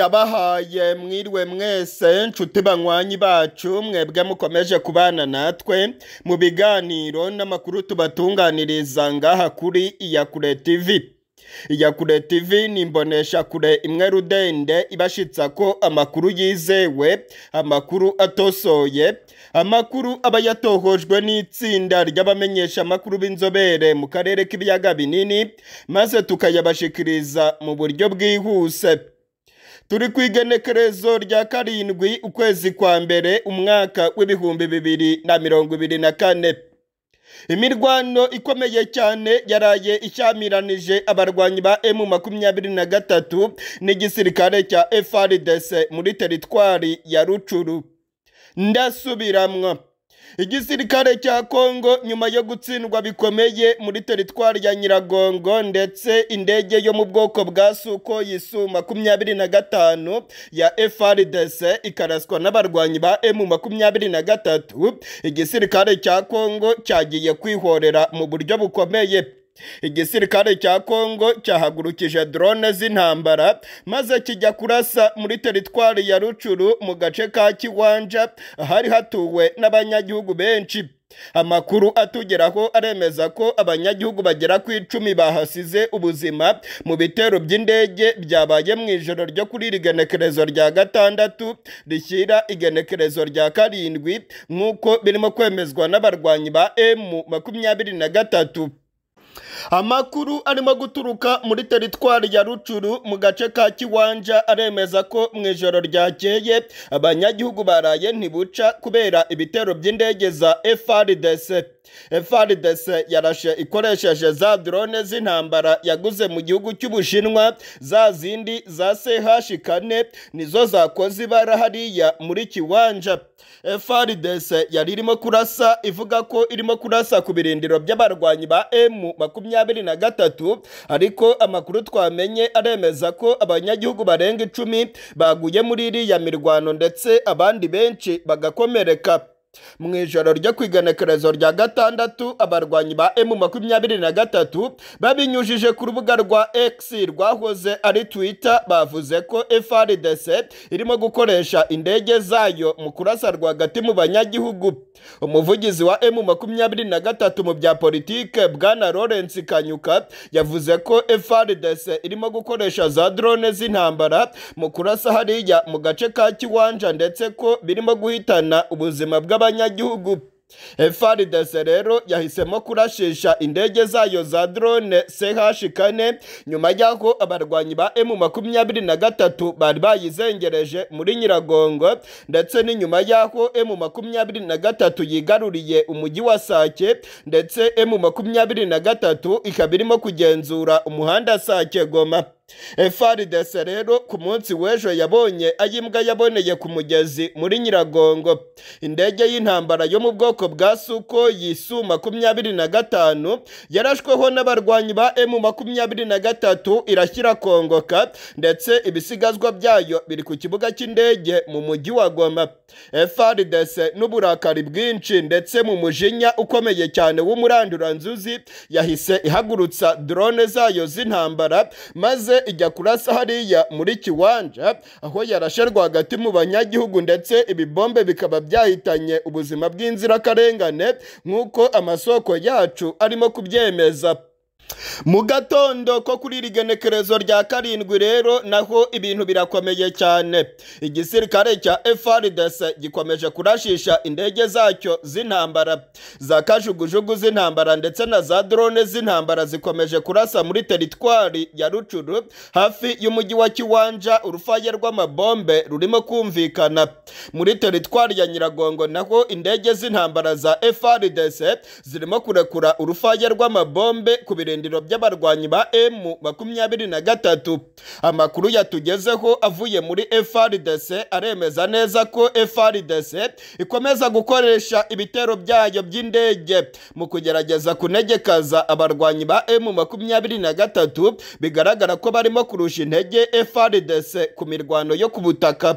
ndabahaye mwirwe mwese nshuti banywanyi bacu mwebwe mukomeje kubana natwe mu biganiro n'amakuru tubatunganiriza ngaha kuri iyakure TV iyakure TV ni imboneshakure imwe rudende ibashitsa ko amakuru yizewe amakuru atosoye amakuru aba yatohojwe n'itsinda ry’abamenyeshamakuru b'inzobere mu karere k'ibiyaga binini maze tukayabashikiriza mu buryo bwihuse turi ku igenekerezo rya karindwi ukwezi kwa mbere umwaka w'ibihumbi bibiri na mirongo ibiri na kane imirwano ikomeye cyane yaraye ishyamiranyije abarwanyi ba emu makumyabiri na gatatu n'igisirikare cya FRDC muri teritwari ya rucuru ndasubiramwa igisirikare cya kongo nyuma yo gutsindwa bikomeye muri teritwari ya nyiragongo ndetse indege yo mu bwoko bwa suko yisu makumyabiri na gatanu ya frdc ikaraswa n'abarwanyi ba emu makumyabiri na gatatu igisirikare cya kongo cyagiye kwihorera mu buryo bukomeye igisirikare cya kongo cyahagurukije drone z'intambara maze kijya kurasa muri teritwari ya rucuru mu gace ka kiwanja ahari hatuwe n'abanyagihugu benshi amakuru atugeraho aremeza ko abanyagihugu bagera ku icumi bahasize ubuzima mu bitero by'indege byabaye mu ijoro ryo kuri iri genekerezo rya gatandatu rishyira igenekerezo rya karindwi nk'uko birimo kwemezwa n'abarwanyi ba emu makumyabiri na gatatu amakuru arimo guturuka muri teritwari ya rucuru mu gace ka kiwanja aremeza ko mu ijoro ryakeye abanyagihugu baraye ntibuca kubera ibitero by'indege za frdc FARDC yarashe ikoresheje za drone z'intambara yaguze mu gihugu cy'Ubushinwa za zindi za CH kane nizo zakoze ibara hariya muri Kiwanja FARDC yari irimo kurasa ivuga ko irimo kurasa ku birindiro by'abarwanyi ba M makumyabiri na gatatu ariko amakuru twamenye aremeza ko abanyagihugu barenga icumi baguye muri iriya mirwano ndetse abandi benshi bagakomereka mu ijoro ryo kwiganekerezo rya gatandatu abarwanyi ba emu makumyabiri na gatatu babinyujije ku rubuga rwa X rwahoze ari twita bavuze ko FRDC irimo gukoresha indege zayo mu kurasa rwagati mu banyagihugu umuvugizi wa emu makumyabiri na gatatu mu bya politike bwana Lawrence Kanyuka yavuze ko FRDC irimo gukoresha za drone z'intambara mu kurasa hariya mu gace ka Kiwanja ndetse ko birimo guhitana ubuzima bwa n'abanyagihugu FARDC rero yahisemo kurashisha indege zayo za drone CH4 nyuma y'aho abarwanyi ba makumyabiri na gatatu bari bayizengereje muri Nyiragongo ndetse n'inyuma y'aho na gatatu yigaruriye umujyi wa Sake ndetse M23 ikaba irimo kugenzura umuhanda Sake Goma efaridese rero ku munsi w'ejo yabonye ayo imbwa yaboneye ku mugezi muri nyiragongo indege y'intambara yo mu bwoko bwa suko yisu makumyabiri na gatanu yarashweho n'abarwanyi ba emu makumyabiri na gatatu irashyira kongoka ndetse ibisigazwa byayo biri ku kibuga cy'indege mu mujyi wa goma efaridese n'uburakari bwinshi ndetse mu mujinya ukomeye cyane w'umuranduranzuzi yahise ihagurutsa drone zayo z'intambara maze ijya kurasa hariya muri kiwanja aho yarasherwa hagati mu banyagihugu ndetse ibibombe bikaba byahitanye ubuzima bw'inzirakarengane nk'uko amasoko yacu arimo kubyemeza mu gatondo ko kuri iri genekerezo rya karindwi rero naho ibintu birakomeye cyane igisirikare cya FARDC gikomeje kurashisha indege zacyo z'intambara za kajugujugu z'intambara ndetse na za drone z'intambara zikomeje kurasa muri teritwari ya rucuru hafi y'umujyi wa kiwanja urufaye rw'amabombe rurimo kumvikana muri teritwari ya nyiragongo naho indege z'intambara za FARDC zirimo kurekura urufaye rw'amabombe ku birindiro birindiro by'abarwanyi ba emu makumyabiri na gatatu amakuru yatugezeho avuye muri frdc aremeza neza ko frdc ikomeza gukoresha ibitero byayo by'indege mu kugerageza kunegekaza abarwanyi ba emu makumyabiri na gatatu bigaragara ko barimo kurusha intege frdc ku mirwano yo ku butaka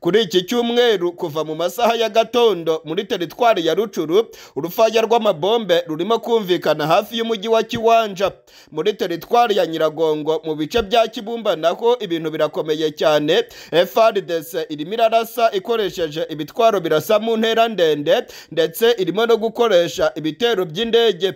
kuri iki cyumweru kuva mu masaha ya gatondo muri teritwari ya rucuru urufaya rw'amabombe rurimo kumvikana hafi y'umujyi wa kiwanja muri teritwari ya nyiragongo mu bice bya kibumba naho ibintu birakomeye cyane frdc irimo irarasa ikoresheje ibitwaro birasa mu ntera ndende ndetse irimo no gukoresha ibitero by'indege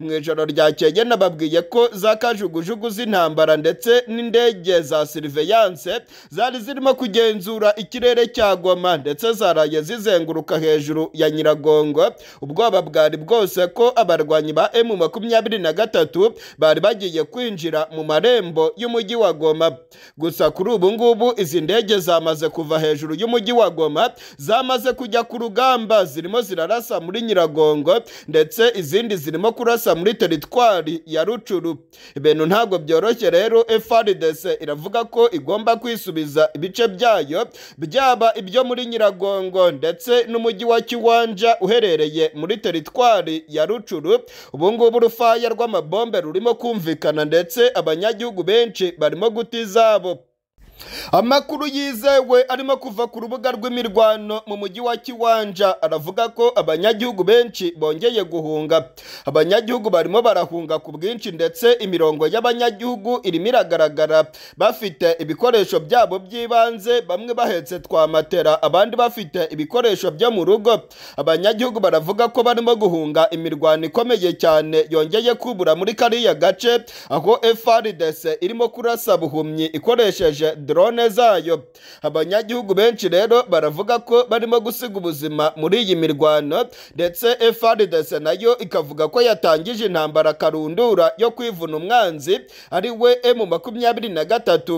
mu ijoro ryakeye nababwiye ko za kajugujugu z'intambara ndetse n'indege za siriveyanse zari zirimo kugenzura ikirere cya goma ndetse zaraye zizenguruka hejuru ya nyiragongo ubwoba bwari bwose ko abarwanyi ba emu makumyabiri na gatatu bari bagiye kwinjira mu marembo y'umujyi wa goma gusa kuri ubu ngubu izi ndege zamaze kuva hejuru y'umujyi wa goma zamaze kujya ku rugamba zirimo zirarasa muri nyiragongo ndetse izindi zirimo kuri kurasa muri teritwari ya rucuru ibintu ntabwo byoroshye rero frdc iravuga ko igomba kwisubiza ibice byayo byaba ibyo muri nyiragongo ndetse n'umujyi wa kiwanja uherereye muri teritwari ya rucuru ubu ngubu urufaya rw'amabombe rurimo kumvikana ndetse abanyagihugu benshi barimo guta izabo amakuru yizewe arimo kuva ku rubuga rw'imirwano mu mujyi wa kiwanja aravuga ko abanyagihugu benshi bongeye guhunga abanyagihugu barimo barahunga ku bwinshi ndetse imirongo y'abanyagihugu irimo iragaragara bafite ibikoresho byabo by'ibanze bamwe bahetse twa matera abandi bafite ibikoresho byo mu rugo abanyagihugu baravuga ko barimo guhunga imirwano ikomeye cyane yongeye kubura muri kariya gace aho FRDC irimo kurasa buhumyi ikoresheje drone zayo abanyagihugu benshi rero baravuga ko barimo gusiga ubuzima muri iyi mirwano ndetse FARDC nayo ikavuga ko yatangije intambara karundura yo kwivuna umwanzi ari we M makumyabiri na gatatu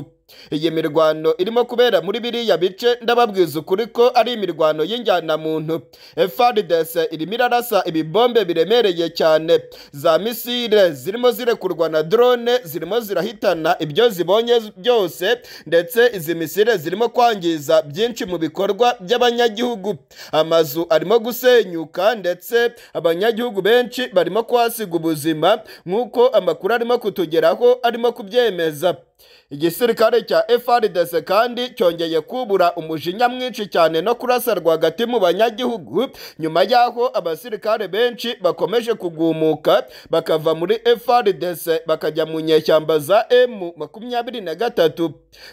iyi mirwano irimo kubera muri biriya bice ndababwiza ukuri ko ari imirwano y'injyanamuntu frdc irimo irarasa ibibombe biremereye cyane za misile zirimo zirekurwa na drone zirimo zirahitana ibyo zibonye byose ndetse izi misile zirimo kwangiza byinshi mu bikorwa by'abanyagihugu amazu arimo gusenyuka ndetse abanyagihugu benshi barimo kuhasiga ubuzima nk'uko amakuru arimo kutugeraho arimo kubyemeza igisirikare cya FARDC kandi cyongeye kubura umujinya mwinshi cyane no kurasa hagati mu banyagihugu nyuma y'aho abasirikare benshi bakomeje kugumuka bakava muri FARDC bakajya mu nyeshyamba za M makumyabiri na gatatu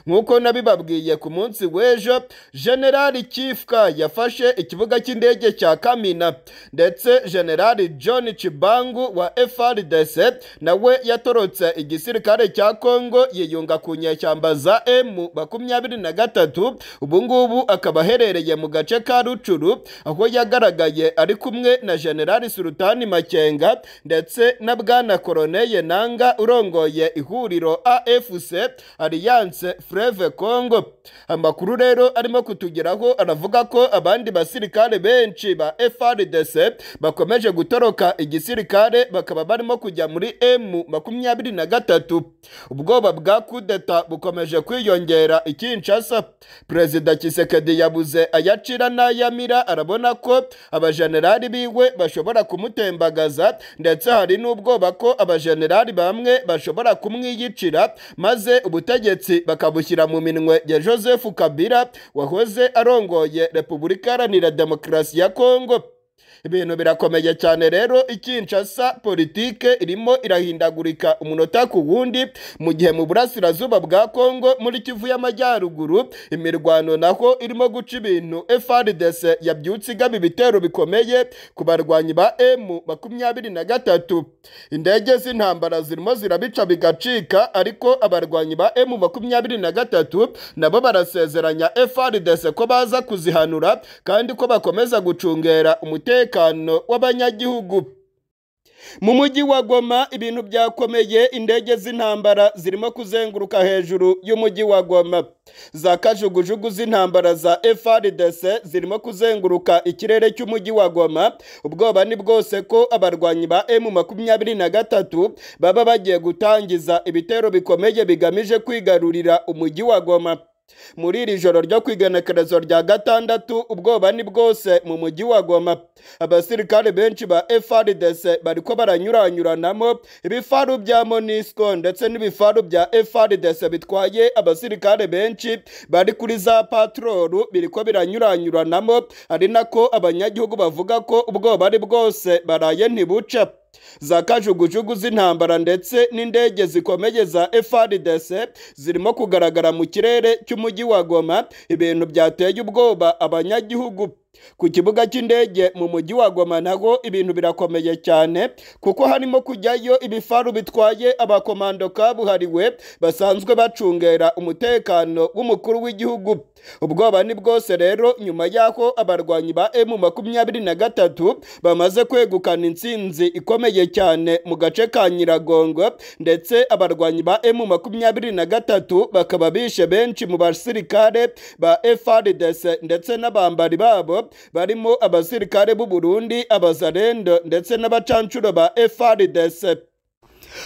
nk'uko nabibabwiye ku munsi w'ejo generali Kifka yafashe ikibuga cy'indege cya Kamina ndetse generali John Chibangu wa FARDC nawe yatorotse igisirikare cya Congo yiyu yiyunga ku nyeshyamba za emu makumyabiri na gatatu ubungubu akaba aherereye mu gace ka rucuru aho yagaragaye ari kumwe na generali sultani makenga ndetse na bwana koroneye nanga urongoye ihuriro afc aliyanse freve congo amakuru rero arimo kutugeraho aravuga ko abandi basirikare benshi ba frdc bakomeje gutoroka igisirikare bakaba barimo kujya muri emu makumyabiri na gatatu ubwoba bwa kudeta bukomeje kwiyongera i perezida Kisekedi yabuze ayacira n'ayamira arabona ko abajenerali biwe bashobora kumutembagaza ndetse hari n'ubwoba ko abajenerali bamwe bashobora kumwiyicira maze ubutegetsi bakabushyira mu minwe ya Joseph Kabila wahoze arongoye Repubulika Iharanira Demokarasi ya Kongo ibintu birakomeye cyane rero ikinshasa politike irimo irahindagurika umunota ku wundi mu gihe mu burasirazuba bwa kongo muri kivu y'amajyaruguru imirwano naho irimo guca ibintu frdc yabyutse igaba ibitero bikomeye ku barwanyi ba emu makumyabiri na gatatu indege z'intambara zirimo zirabica bigacika ariko abarwanyi ba emu makumyabiri na gatatu nabo barasezeranya frdc ko baza kuzihanura kandi ko bakomeza gucungera umutekano umutekano w'abanyagihugu mu mujyi wa goma ibintu byakomeye indege z'intambara zirimo kuzenguruka hejuru y'umujyi wa goma za kajugujugu z'intambara za FRDC zirimo kuzenguruka ikirere cy'umujyi wa goma ubwoba ni bwose ko abarwanyi ba emu makumyabiri na gatatu baba bagiye gutangiza ibitero bikomeye bigamije kwigarurira umujyi wa goma muri iri joro ryo ku igenekerezo rya gatandatu ubwoba ni bwose mu mujyi wa goma abasirikare benshi ba frdc bariko baranyuranyuranamo ibifaru bya monisco ndetse n'ibifaru bya frdc bitwaye abasirikare benshi bari kuri za patroru ko biranyuranyuranamo ari nako abanyagihugu bavuga ko ubwoba ari bwose baraye ntibuca za kajugujugu z'intambara ndetse n'indege zikomeye za FRDC zirimo kugaragara mu kirere cy'umujyi wa Goma ibintu byateye ubwoba abanyagihugu ku kibuga cy'indege mu mujyi wa Goma nago ibintu birakomeye cyane kuko harimo kujyayo ibifaru bitwaye abakomando kabuhariwe basanzwe bacungera umutekano w'umukuru w'igihugu ubwoba ni bwose rero nyuma y'aho abarwanyi ba emu makumyabiri na gatatu bamaze kwegukana intsinzi ikomeye cyane mu gace ka nyiragongo ndetse abarwanyi ba emu makumyabiri na gatatu bakaba bishe benshi mu basirikare ba efrdc ndetse n'abambari babo barimo abasirikare b'u burundi abazarendo ndetse n'abacancuro ba efrdc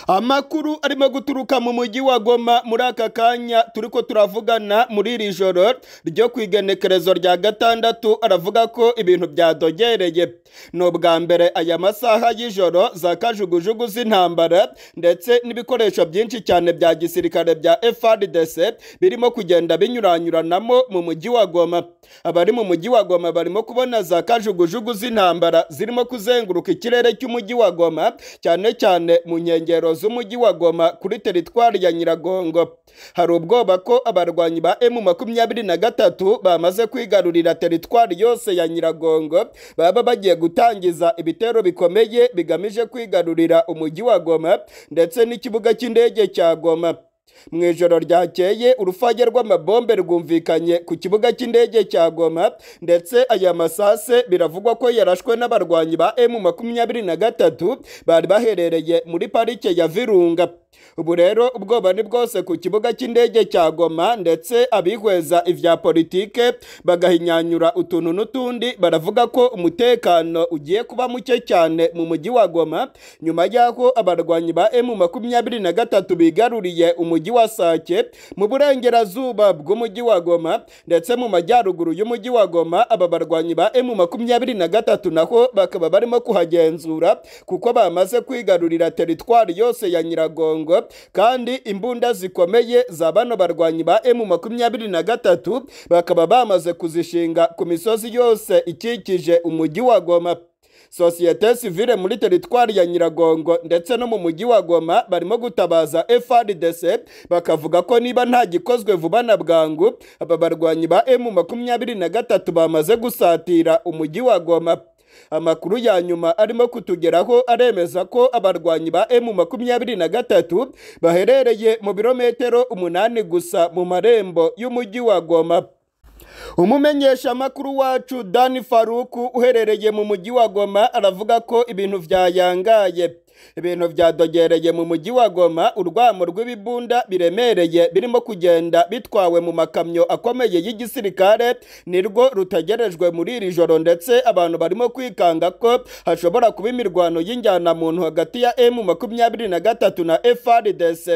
amakuru arimo guturuka mu mujyi wa goma muri aka kanya turi ko turavugana muri iri joro ryo ku igenekerezo rya gatandatu aravuga ko ibintu byadogereye ni ubwa mbere aya masaha y'ijoro za kajugujugu z'intambara ndetse n'ibikoresho byinshi cyane bya gisirikare bya FRDC birimo kugenda binyuranyuranamo mu mujyi wa goma abari mu mujyi wa goma barimo kubona za kajugujugu z'intambara zirimo kuzenguruka ikirere cy'umujyi wa goma cyane cyane mu nkengero nkengero z'umujyi wa goma kuri teritwari ya nyiragongo hari ubwoba ko abarwanyi ba emu makumyabiri na gatatu bamaze kwigarurira teritwari yose ya nyiragongo baba bagiye gutangiza ibitero bikomeye bigamije kwigarurira umujyi wa goma ndetse n'ikibuga cy'indege cya goma mu ijoro ryakeye urufage rw'amabombe rwumvikanye ku kibuga cy'indege cya goma ndetse aya masase biravugwa ko yarashwe n'abarwanyi ba emu makumyabiri na gatatu bari baherereye muri parike ya virunga ubu rero ubwoba ni bwose ku kibuga cy'indege cya goma ndetse abihweza ibya politike bagahinyanyura utuntu n'utundi baravuga ko umutekano ugiye kuba muke cyane mu mujyi wa goma nyuma y'aho abarwanyi ba emu makumyabiri na gatatu bigaruriye umujyi wa sake mu burengerazuba bw'umujyi wa goma ndetse mu majyaruguru y'umujyi wa goma aba barwanyi ba emu makumyabiri na gatatu naho bakaba barimo kuhagenzura kuko bamaze kwigarurira teritwari yose ya nyiragongo murongo kandi imbunda zikomeye za bano barwanyi ba emu makumyabiri na gatatu bakaba bamaze kuzishinga ku misozi yose ikikije umujyi wa goma sosiyete sivire muri teritwari ya nyiragongo ndetse no mu mujyi wa goma barimo gutabaza frdc bakavuga ko niba nta gikozwe vuba na bwangu aba barwanyi ba emu makumyabiri na gatatu bamaze gusatira umujyi wa goma amakuru ya nyuma arimo kutugeraho aremeza ko abarwanyi ba emu makumyabiri na gatatu baherereye mu birometero umunani gusa mu marembo y'umujyi wa goma umumenyesha amakuru wacu dani faruku uherereye mu mujyi wa goma aravuga ko ibintu byayangaye ibintu byadogereye mu mujyi wa goma urwamo rw'ibibunda biremereye birimo kugenda bitwawe mu makamyo akomeye y'igisirikare nirwo rutegerejwe muri iri joro ndetse abantu barimo kwikanga ko hashobora kuba imirwano y'injyanamuntu hagati ya emu makumyabiri na gatatu na efaridese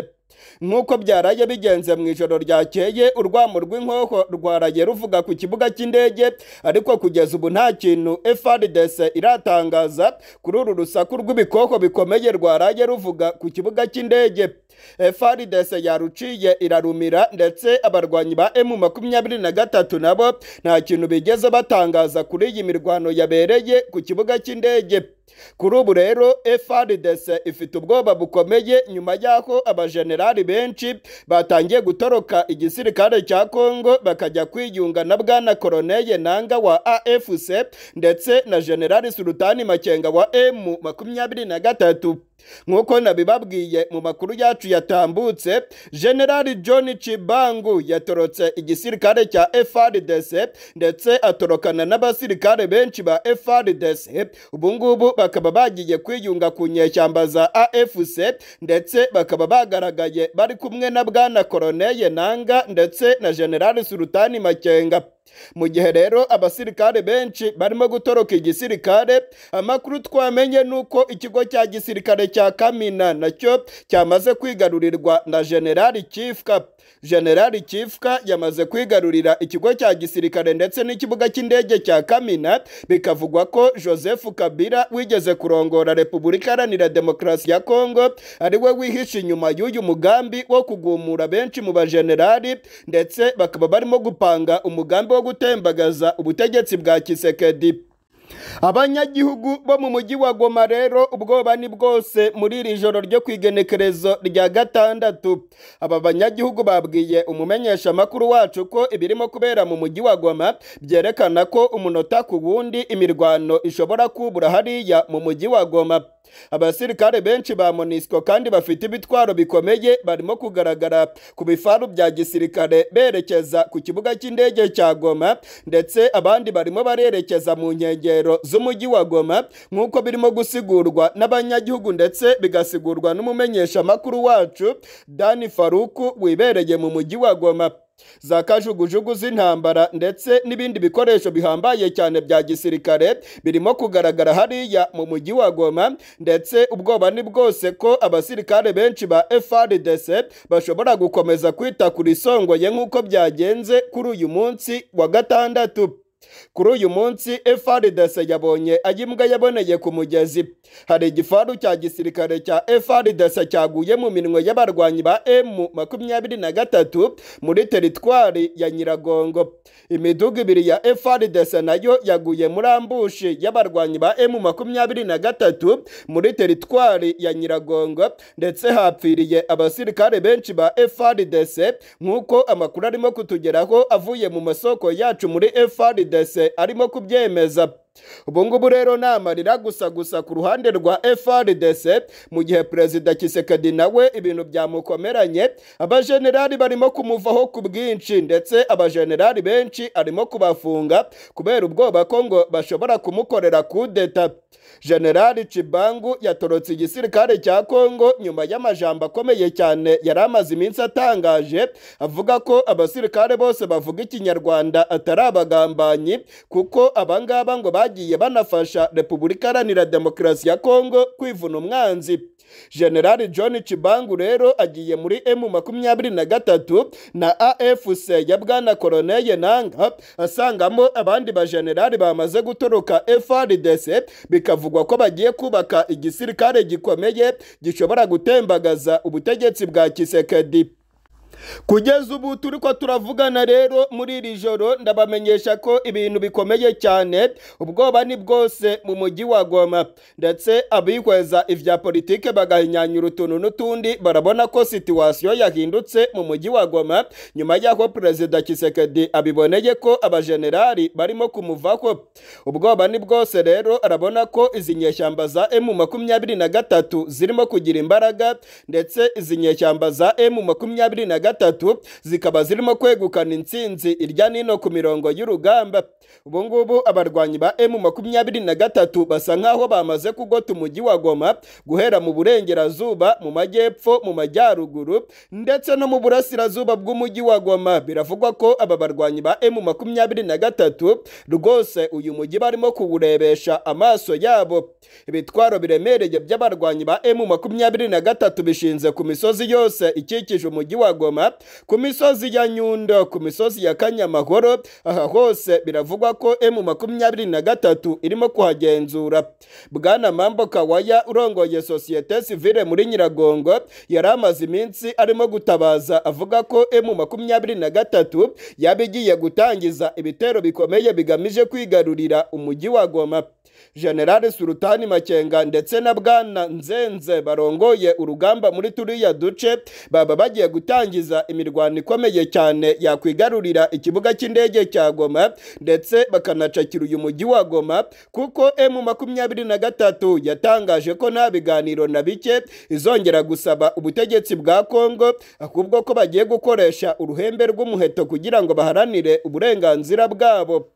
nk'uko byaraye bigenze mu ijoro ryakeye urwamo rw'inkoho rwaraye ruvuga ku kibuga cy'indege ariko kugeza ubu nta kintu FRDC iratangaza kuri uru rusaku rw’ibikoko bikomeye rwaraye ruvuga ku kibuga cy'indege FRDC yaruciye irarumira ndetse abarwanyi ba M makumyabiri na gatatu nabo nta kintu bigeze batangaza kuri iyi mirwano yabereye ku kibuga cy'indege kuri ubu rero FRDC ifite ubwoba bukomeye nyuma y'aho abajenerali benshi batangiye gutoroka igisirikare cya Kongo bakajya kwiyunga na bwana koroneye nanga wa AFC ndetse na jenerali Sultani Makenga wa M makumyabiri na gatatu nk'uko nabibabwiye mu makuru yacu yatambutse generali john cibangu yatorotse igisirikare cya FRDC ndetse atorokana n'abasirikare benshi ba FRDC ubu ngubu bakaba bagiye kwiyunga ku nyeshyamba za afc ndetse bakaba bagaragaye bari kumwe na bwana koroneye nanga ndetse na generali sultani makenga mu gihe rero abasirikare benshi barimo gutoroka igisirikare amakuru twamenye ni uko ikigo cya gisirikare cya kamina nacyo cyamaze kwigarurirwa na generali kifka generali kifka yamaze kwigarurira ikigo cya gisirikare ndetse n'ikibuga cy'indege cya kamina bikavugwa ko joseph kabila wigeze kurongora repubulika iharanira demokarasi ya kongo ari we wihishe inyuma y'uyu mugambi wo kugumura benshi mu bajenerali ndetse bakaba barimo gupanga umugambi wo gutembagaza ubutegetsi bwa kisekedi abanyagihugu bo mu mujyi wa goma rero ubwoba ni bwose muri iri joro ryo ku igenekerezo rya gatandatu aba banyagihugu babwiye umumenyeshamakuru wacu ko ibirimo kubera mu mujyi wa goma byerekana ko umunota ku wundi imirwano ishobora kubura hariya mu mujyi wa goma abasirikare benshi ba monisco kandi bafite ibitwaro bikomeye barimo kugaragara ku bifaru bya gisirikare berekeza ku kibuga cy'indege cya goma ndetse abandi barimo barerekeza mu nkengero nkengero z'umujyi wa goma nk'uko birimo gusigurwa n'abanyagihugu ndetse bigasigurwa n'umumenyeshamakuru wacu dani faruku wibereye mu mujyi wa goma za kajugujugu z'intambara ndetse n'ibindi bikoresho bihambaye cyane bya gisirikare birimo kugaragara hariya mu mujyi wa goma ndetse ubwoba ni bwose ko abasirikare benshi ba FRDC bashobora gukomeza kwita ku risongoye nk'uko byagenze kuri uyu munsi wa gatandatu kuri uyu munsi frdc e yabonye ajya imbwa yaboneye ku mugezi hari igifaru cya gisirikare cya frdc e cyaguye mu minwe y'abarwanyi ba emu makumyabiri na gatatu muri teritwari ya nyiragongo imidugu ibiri ya frdc e nayo yaguye muri ambushi y'abarwanyi ba emu makumyabiri na gatatu muri teritwari ya nyiragongo ndetse hapfiriye abasirikare benshi ba frdc nk'uko amakuru arimo kutugeraho avuye mu masoko yacu muri frdc arimo kubyemeza ubu ngubu rero ni amarira gusa gusa ku ruhande rwa FRDC mu gihe perezida Kisekedi nawe ibintu byamukomeranye abajenerali barimo kumuvaho ku bwinshi ndetse abajenerali benshi arimo kubafunga kubera ubwoba ko ngo bashobora kumukorera kudeta generali Cibangu yatorotse igisirikare cya Kongo nyuma y'amajambo akomeye cyane yari amaze iminsi atangaje avuga ko abasirikare bose bavuga ikinyarwanda atari abagambanyi kuko abangaba ngo bagiye banafasha repubulika iharanira demokarasi ya kongo kwivuna umwanzi generali john kibangu rero agiye muri emu makumyabiri na gatatu na afc ya bwana koroneye nanga asangamo abandi bajenerali bamaze gutoroka frdc bikavugwa ko bagiye kubaka igisirikare gikomeye gishobora gutembagaza ubutegetsi bwa kisekedi kugeza ubu turi ko turavugana rero muri iri joro ndabamenyesha ko ibintu bikomeye cyane ubwoba ni bwose mu mujyi wa goma ndetse abihweza ibya politiki bagahinyanyura utuntu n'utundi barabona ko situwasiyo yahindutse mu mujyi wa goma nyuma y'aho perezida kisekedi abiboneye ko abajenerali barimo kumuvaho ubwoba ni bwose rero arabona ko izi nyeshyamba za emu makumyabiri na gatatu zirimo kugira imbaraga ndetse izi nyeshyamba za emu makumyabiri na gatatu gatatu zikaba zirimo kwegukana intsinzi irya nino ku mirongo y'urugamba ubu ngubu abarwanyi ba emu makumyabiri na gatatu basa nk'aho bamaze kugota umujyi wa goma guhera mu burengerazuba mu majyepfo mu majyaruguru ndetse no mu burasirazuba bw'umujyi wa goma biravugwa ko aba barwanyi ba emu makumyabiri na gatatu rwose uyu mujyi barimo kuwurebesha amaso yabo ibitwaro biremereye by'abarwanyi ba emu makumyabiri na gatatu bishinze ku misozi yose ikikije umujyi wa goma izuba ku misozi ya nyundo ku misozi ya kanyamahoro aha hose biravugwa ko emu makumyabiri na gatatu irimo kuhagenzura bwana mambo kawaya urongoye sosiyete sivile muri nyiragongo yari amaze iminsi arimo gutabaza avuga ko emu makumyabiri na gatatu yaba igiye gutangiza ibitero bikomeye bigamije kwigarurira umujyi wa goma generale surutani makenga ndetse na bwana nzenze barongoye urugamba muri turiya duce baba bagiye gutangiza gukomeza imirwano ikomeye cyane yakwigarurira ikibuga cy'indege cya goma ndetse bakanacakira uyu mujyi wa goma kuko emu makumyabiri na gatatu yatangaje ko nta biganiro na bike izongera gusaba ubutegetsi bwa kongo ahubwo ko bagiye gukoresha uruhembe rw'umuheto kugira ngo baharanire uburenganzira bwabo